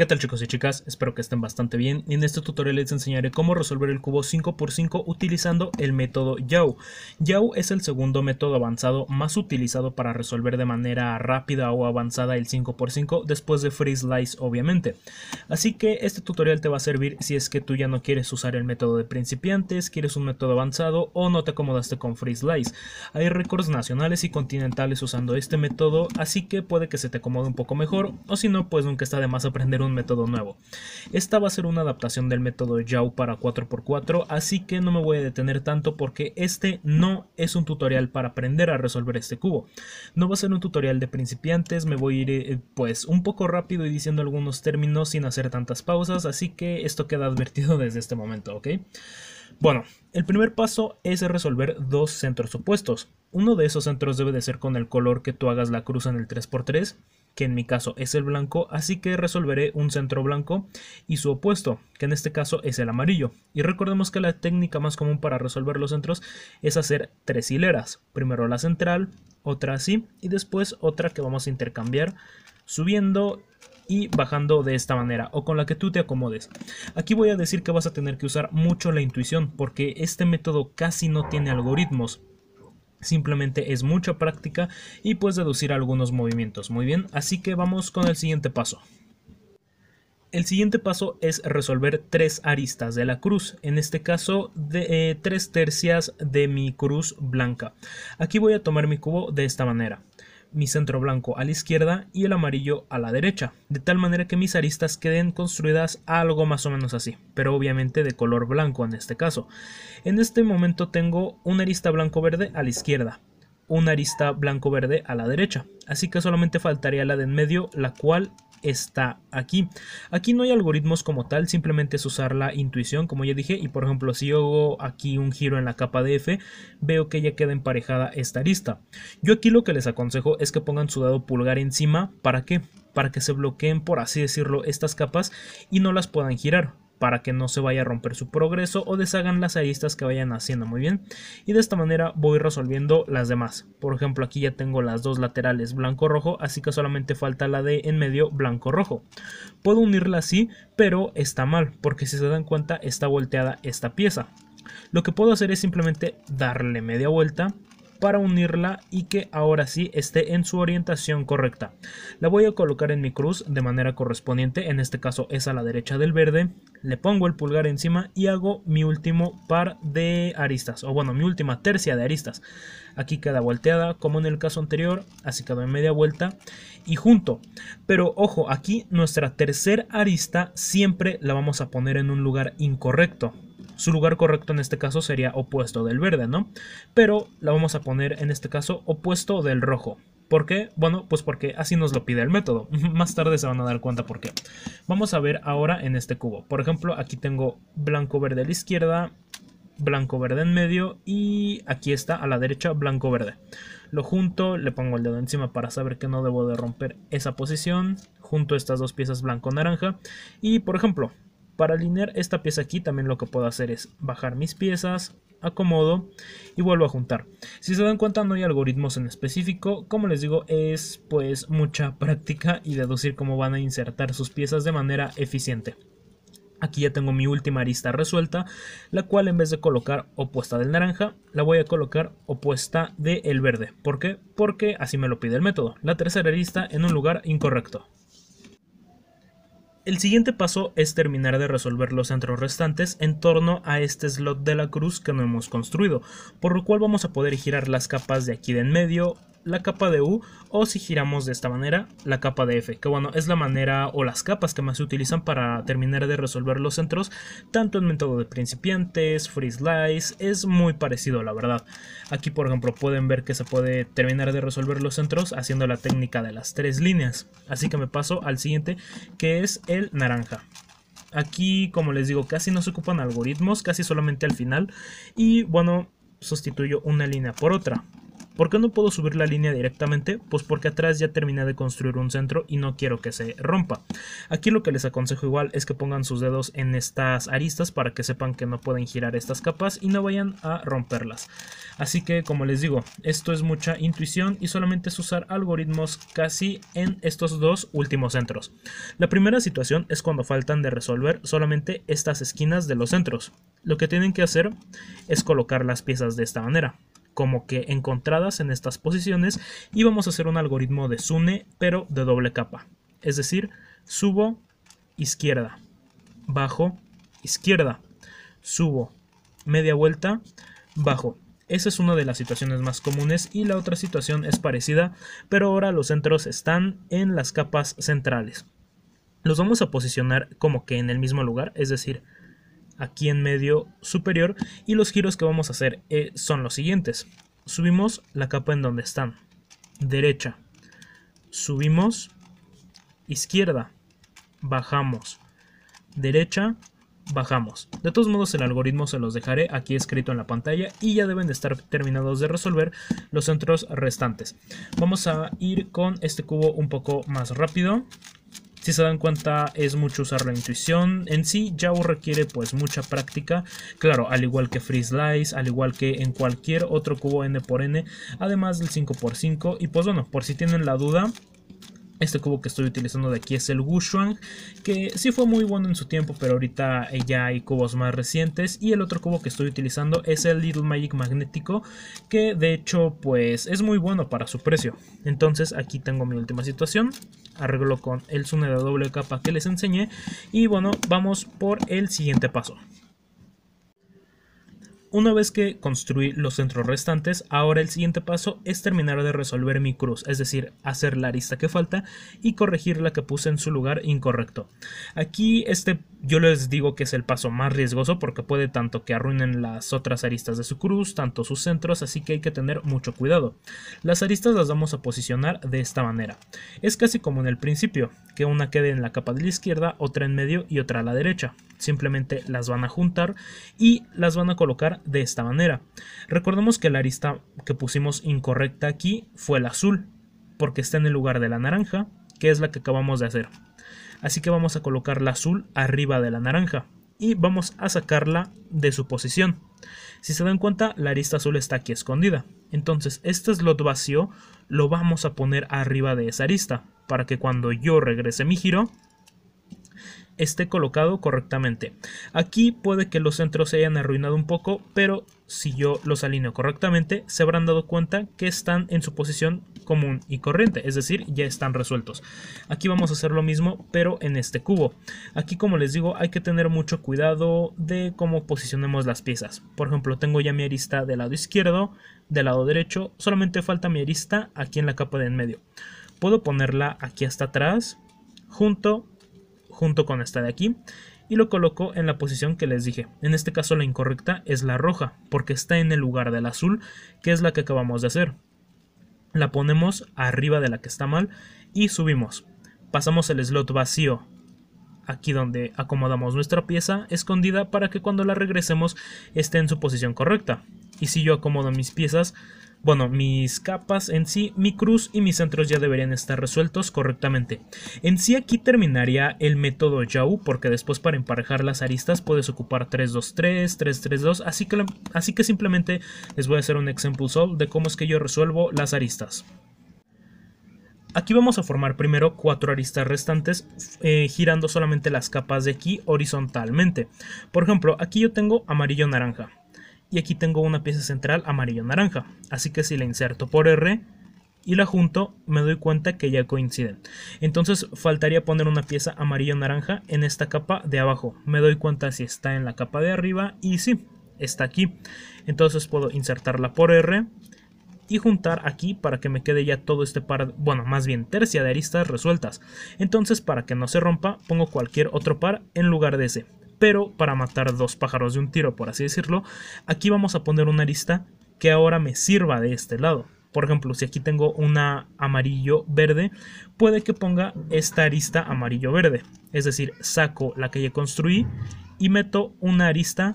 ¿Qué tal chicos y chicas? Espero que estén bastante bien. En este tutorial les enseñaré cómo resolver el cubo 5x5 utilizando el método YAO. YAO es el segundo método avanzado más utilizado para resolver de manera rápida o avanzada el 5x5 después de Free Slice obviamente. Así que este tutorial te va a servir si es que tú ya no quieres usar el método de principiantes, quieres un método avanzado o no te acomodaste con Free Slice. Hay récords nacionales y continentales usando este método, así que puede que se te acomode un poco mejor o si no pues nunca está de más aprender un método nuevo. Esta va a ser una adaptación del método Yao para 4x4, así que no me voy a detener tanto porque este no es un tutorial para aprender a resolver este cubo. No va a ser un tutorial de principiantes, me voy a ir eh, pues un poco rápido y diciendo algunos términos sin hacer tantas pausas, así que esto queda advertido desde este momento, ¿ok? Bueno, el primer paso es resolver dos centros opuestos. Uno de esos centros debe de ser con el color que tú hagas la cruz en el 3x3 que en mi caso es el blanco, así que resolveré un centro blanco y su opuesto, que en este caso es el amarillo. Y recordemos que la técnica más común para resolver los centros es hacer tres hileras, primero la central, otra así y después otra que vamos a intercambiar subiendo y bajando de esta manera o con la que tú te acomodes. Aquí voy a decir que vas a tener que usar mucho la intuición porque este método casi no tiene algoritmos. Simplemente es mucha práctica y puedes deducir algunos movimientos. Muy bien, así que vamos con el siguiente paso. El siguiente paso es resolver tres aristas de la cruz, en este caso de eh, tres tercias de mi cruz blanca. Aquí voy a tomar mi cubo de esta manera mi centro blanco a la izquierda y el amarillo a la derecha, de tal manera que mis aristas queden construidas algo más o menos así, pero obviamente de color blanco en este caso. En este momento tengo una arista blanco-verde a la izquierda, una arista blanco-verde a la derecha. Así que solamente faltaría la de en medio, la cual está aquí. Aquí no hay algoritmos como tal, simplemente es usar la intuición, como ya dije, y por ejemplo, si hago aquí un giro en la capa de F, veo que ya queda emparejada esta arista. Yo aquí lo que les aconsejo es que pongan su dado pulgar encima, ¿para qué? Para que se bloqueen, por así decirlo, estas capas y no las puedan girar para que no se vaya a romper su progreso o deshagan las aristas que vayan haciendo muy bien y de esta manera voy resolviendo las demás por ejemplo aquí ya tengo las dos laterales blanco rojo así que solamente falta la de en medio blanco rojo puedo unirla así pero está mal porque si se dan cuenta está volteada esta pieza lo que puedo hacer es simplemente darle media vuelta para unirla y que ahora sí esté en su orientación correcta. La voy a colocar en mi cruz de manera correspondiente, en este caso es a la derecha del verde. Le pongo el pulgar encima y hago mi último par de aristas, o bueno, mi última tercia de aristas. Aquí queda volteada como en el caso anterior, así que en media vuelta y junto. Pero ojo, aquí nuestra tercera arista siempre la vamos a poner en un lugar incorrecto. Su lugar correcto en este caso sería opuesto del verde, ¿no? Pero la vamos a poner en este caso opuesto del rojo. ¿Por qué? Bueno, pues porque así nos lo pide el método. Más tarde se van a dar cuenta por qué. Vamos a ver ahora en este cubo. Por ejemplo, aquí tengo blanco verde a la izquierda, blanco verde en medio y aquí está a la derecha blanco verde. Lo junto, le pongo el dedo encima para saber que no debo de romper esa posición. Junto estas dos piezas blanco naranja y por ejemplo para alinear esta pieza aquí también lo que puedo hacer es bajar mis piezas, acomodo y vuelvo a juntar. Si se dan cuenta no hay algoritmos en específico, como les digo es pues mucha práctica y deducir cómo van a insertar sus piezas de manera eficiente. Aquí ya tengo mi última arista resuelta, la cual en vez de colocar opuesta del naranja, la voy a colocar opuesta del el verde. ¿Por qué? Porque así me lo pide el método. La tercera arista en un lugar incorrecto. El siguiente paso es terminar de resolver los centros restantes en torno a este slot de la cruz que no hemos construido, por lo cual vamos a poder girar las capas de aquí de en medio la capa de U o si giramos de esta manera la capa de F, que bueno, es la manera o las capas que más se utilizan para terminar de resolver los centros, tanto en método de principiantes, free slice, es muy parecido la verdad. Aquí por ejemplo pueden ver que se puede terminar de resolver los centros haciendo la técnica de las tres líneas, así que me paso al siguiente que es el naranja. Aquí, como les digo, casi no se ocupan algoritmos, casi solamente al final. Y bueno, sustituyo una línea por otra. ¿Por qué no puedo subir la línea directamente? Pues porque atrás ya terminé de construir un centro y no quiero que se rompa. Aquí lo que les aconsejo igual es que pongan sus dedos en estas aristas para que sepan que no pueden girar estas capas y no vayan a romperlas. Así que como les digo, esto es mucha intuición y solamente es usar algoritmos casi en estos dos últimos centros. La primera situación es cuando faltan de resolver solamente estas esquinas de los centros. Lo que tienen que hacer es colocar las piezas de esta manera como que encontradas en estas posiciones y vamos a hacer un algoritmo de Sune pero de doble capa. Es decir, subo izquierda, bajo izquierda, subo media vuelta, bajo. Esa es una de las situaciones más comunes y la otra situación es parecida, pero ahora los centros están en las capas centrales. Los vamos a posicionar como que en el mismo lugar, es decir, aquí en medio superior y los giros que vamos a hacer eh, son los siguientes. Subimos la capa en donde están, derecha, subimos, izquierda, bajamos, derecha, bajamos. De todos modos el algoritmo se los dejaré aquí escrito en la pantalla y ya deben de estar terminados de resolver los centros restantes. Vamos a ir con este cubo un poco más rápido. Si se dan cuenta es mucho usar la intuición. En sí ya requiere pues mucha práctica. Claro, al igual que Free Slice, al igual que en cualquier otro cubo N por N. Además del 5x5. Y pues bueno, por si tienen la duda, este cubo que estoy utilizando de aquí es el Wushuang, que sí fue muy bueno en su tiempo, pero ahorita eh, ya hay cubos más recientes. Y el otro cubo que estoy utilizando es el Little Magic Magnético, que de hecho pues es muy bueno para su precio. Entonces aquí tengo mi última situación, arreglo con el Zune de doble capa que les enseñé. Y bueno, vamos por el siguiente paso. Una vez que construí los centros restantes, ahora el siguiente paso es terminar de resolver mi cruz, es decir, hacer la arista que falta y corregir la que puse en su lugar incorrecto. Aquí este yo les digo que es el paso más riesgoso porque puede tanto que arruinen las otras aristas de su cruz, tanto sus centros, así que hay que tener mucho cuidado. Las aristas las vamos a posicionar de esta manera. Es casi como en el principio, que una quede en la capa de la izquierda, otra en medio y otra a la derecha. Simplemente las van a juntar y las van a colocar de esta manera. Recordemos que la arista que pusimos incorrecta aquí fue la azul, porque está en el lugar de la naranja, que es la que acabamos de hacer. Así que vamos a colocar la azul arriba de la naranja y vamos a sacarla de su posición. Si se dan cuenta, la arista azul está aquí escondida. Entonces, este slot vacío lo vamos a poner arriba de esa arista, para que cuando yo regrese mi giro, esté colocado correctamente. Aquí puede que los centros se hayan arruinado un poco, pero si yo los alineo correctamente, se habrán dado cuenta que están en su posición común y corriente, es decir, ya están resueltos. Aquí vamos a hacer lo mismo, pero en este cubo. Aquí, como les digo, hay que tener mucho cuidado de cómo posicionemos las piezas. Por ejemplo, tengo ya mi arista del lado izquierdo, del lado derecho, solamente falta mi arista aquí en la capa de en medio. Puedo ponerla aquí hasta atrás, junto junto con esta de aquí y lo coloco en la posición que les dije. En este caso la incorrecta es la roja porque está en el lugar del azul que es la que acabamos de hacer. La ponemos arriba de la que está mal y subimos. Pasamos el slot vacío aquí donde acomodamos nuestra pieza escondida para que cuando la regresemos esté en su posición correcta. Y si yo acomodo mis piezas bueno, mis capas en sí, mi cruz y mis centros ya deberían estar resueltos correctamente. En sí aquí terminaría el método Yau, porque después para emparejar las aristas puedes ocupar 323, 332, así que, así que simplemente les voy a hacer un example solve de cómo es que yo resuelvo las aristas. Aquí vamos a formar primero cuatro aristas restantes eh, girando solamente las capas de aquí horizontalmente. Por ejemplo, aquí yo tengo amarillo-naranja y aquí tengo una pieza central amarillo-naranja. Así que si la inserto por R y la junto, me doy cuenta que ya coinciden. Entonces faltaría poner una pieza amarillo-naranja en esta capa de abajo. Me doy cuenta si está en la capa de arriba y sí, está aquí. Entonces puedo insertarla por R y juntar aquí para que me quede ya todo este par, bueno, más bien tercia de aristas resueltas. Entonces para que no se rompa, pongo cualquier otro par en lugar de ese pero para matar dos pájaros de un tiro, por así decirlo, aquí vamos a poner una arista que ahora me sirva de este lado. Por ejemplo, si aquí tengo una amarillo-verde, puede que ponga esta arista amarillo-verde. Es decir, saco la que ya construí y meto una arista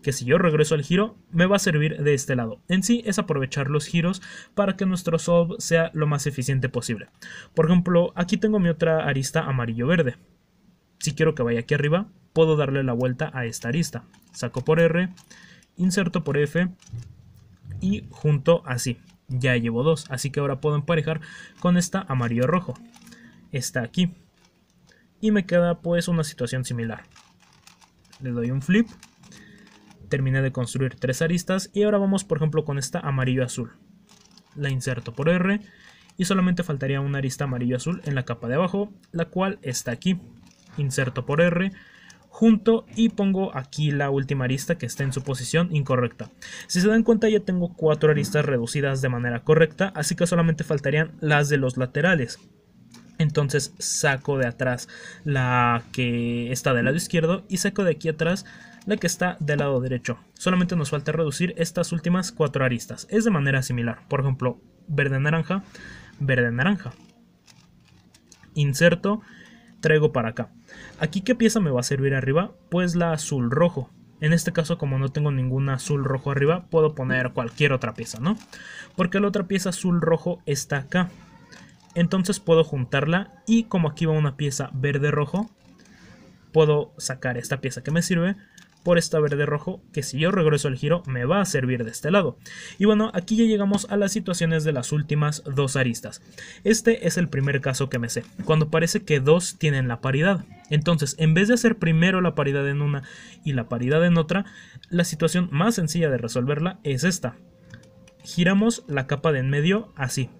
que si yo regreso al giro me va a servir de este lado. En sí es aprovechar los giros para que nuestro solve sea lo más eficiente posible. Por ejemplo, aquí tengo mi otra arista amarillo-verde. Si quiero que vaya aquí arriba, puedo darle la vuelta a esta arista. Saco por R, inserto por F y junto así. Ya llevo dos, así que ahora puedo emparejar con esta amarillo-rojo. Está aquí. Y me queda pues una situación similar. Le doy un flip. Terminé de construir tres aristas y ahora vamos por ejemplo con esta amarillo-azul. La inserto por R y solamente faltaría una arista amarillo-azul en la capa de abajo, la cual está aquí. Inserto por R, junto y pongo aquí la última arista que está en su posición incorrecta. Si se dan cuenta ya tengo cuatro aristas reducidas de manera correcta, así que solamente faltarían las de los laterales. Entonces saco de atrás la que está del lado izquierdo y saco de aquí atrás la que está del lado derecho. Solamente nos falta reducir estas últimas cuatro aristas. Es de manera similar. Por ejemplo, verde-naranja, verde-naranja. Inserto traigo para acá. Aquí qué pieza me va a servir arriba, pues la azul rojo. En este caso como no tengo ninguna azul rojo arriba puedo poner cualquier otra pieza, ¿no? Porque la otra pieza azul rojo está acá. Entonces puedo juntarla y como aquí va una pieza verde rojo, puedo sacar esta pieza que me sirve por esta verde rojo que si yo regreso el giro me va a servir de este lado. Y bueno, aquí ya llegamos a las situaciones de las últimas dos aristas. Este es el primer caso que me sé, cuando parece que dos tienen la paridad. Entonces, en vez de hacer primero la paridad en una y la paridad en otra, la situación más sencilla de resolverla es esta. Giramos la capa de en medio así.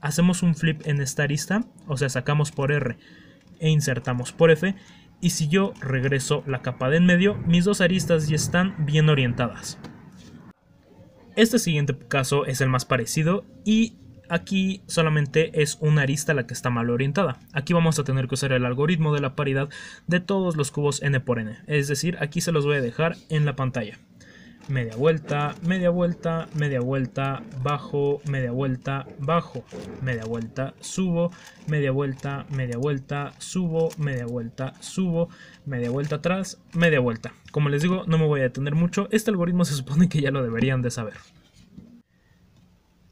Hacemos un flip en esta arista, o sea, sacamos por R e insertamos por F y si yo regreso la capa de en medio, mis dos aristas ya están bien orientadas. Este siguiente caso es el más parecido y aquí solamente es una arista la que está mal orientada. Aquí vamos a tener que usar el algoritmo de la paridad de todos los cubos n por n, es decir, aquí se los voy a dejar en la pantalla media vuelta, media vuelta, media vuelta, bajo, media vuelta, bajo, media vuelta, subo, media vuelta, media vuelta, subo, media vuelta, subo, media vuelta atrás, media vuelta. Como les digo, no me voy a detener mucho, este algoritmo se supone que ya lo deberían de saber.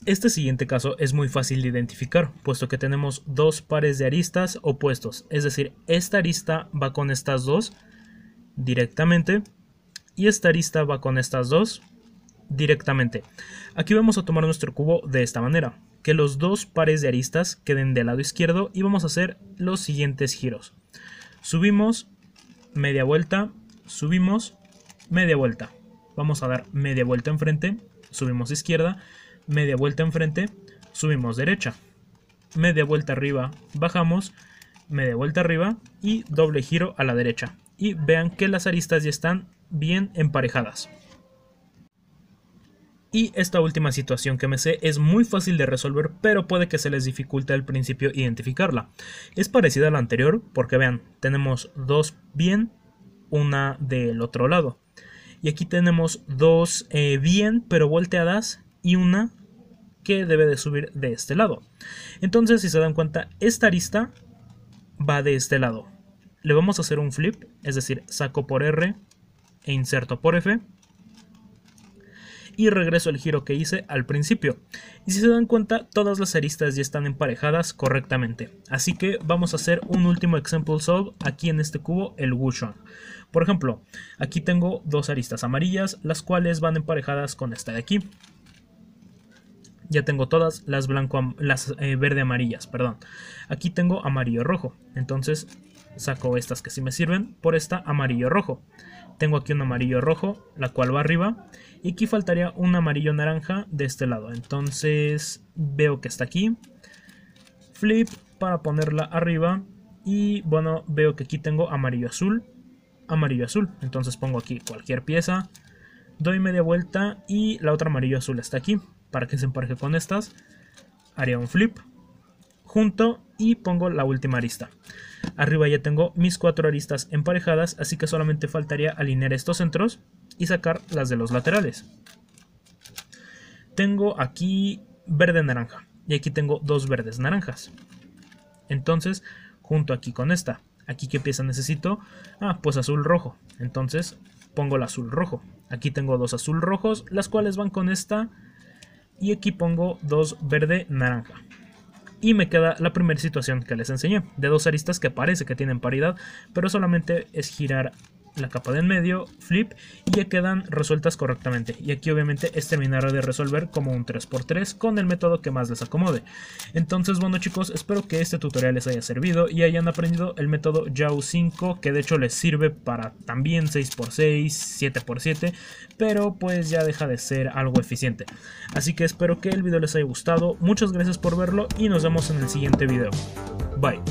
Este siguiente caso es muy fácil de identificar, puesto que tenemos dos pares de aristas opuestos, es decir, esta arista va con estas dos directamente y esta arista va con estas dos directamente. Aquí vamos a tomar nuestro cubo de esta manera, que los dos pares de aristas queden del lado izquierdo y vamos a hacer los siguientes giros. Subimos, media vuelta, subimos, media vuelta. Vamos a dar media vuelta enfrente, subimos izquierda, media vuelta enfrente, subimos derecha. Media vuelta arriba, bajamos, media vuelta arriba y doble giro a la derecha y vean que las aristas ya están bien emparejadas. Y esta última situación que me sé es muy fácil de resolver, pero puede que se les dificulte al principio identificarla. Es parecida a la anterior, porque vean, tenemos dos bien, una del otro lado. Y aquí tenemos dos eh, bien, pero volteadas, y una que debe de subir de este lado. Entonces, si se dan cuenta, esta arista va de este lado le vamos a hacer un flip, es decir, saco por R e inserto por F y regreso el giro que hice al principio. Y si se dan cuenta, todas las aristas ya están emparejadas correctamente. Así que vamos a hacer un último example solve aquí en este cubo, el Wushuang. Por ejemplo, aquí tengo dos aristas amarillas, las cuales van emparejadas con esta de aquí. Ya tengo todas las, las eh, verde amarillas, perdón. Aquí tengo amarillo rojo. Entonces saco estas que sí me sirven por esta amarillo rojo. Tengo aquí un amarillo rojo, la cual va arriba. Y aquí faltaría un amarillo naranja de este lado. Entonces veo que está aquí. Flip para ponerla arriba. Y bueno, veo que aquí tengo amarillo azul. Amarillo azul. Entonces pongo aquí cualquier pieza. Doy media vuelta y la otra amarillo azul está aquí. Para que se empareje con estas. Haría un flip. Junto y pongo la última arista. Arriba ya tengo mis cuatro aristas emparejadas, así que solamente faltaría alinear estos centros y sacar las de los laterales. Tengo aquí verde-naranja y aquí tengo dos verdes naranjas. Entonces, junto aquí con esta. Aquí qué pieza necesito? Ah, pues azul-rojo. Entonces, pongo el azul-rojo. Aquí tengo dos azul-rojos, las cuales van con esta. Y aquí pongo dos verde-naranja y me queda la primera situación que les enseñé, de dos aristas que parece que tienen paridad, pero solamente es girar la capa de en medio, flip, y ya quedan resueltas correctamente. Y aquí obviamente es terminar de resolver como un 3x3 con el método que más les acomode. Entonces bueno chicos, espero que este tutorial les haya servido y hayan aprendido el método jau 5 que de hecho les sirve para también 6x6, 7x7, pero pues ya deja de ser algo eficiente. Así que espero que el video les haya gustado, muchas gracias por verlo y nos vemos en el siguiente video. Bye.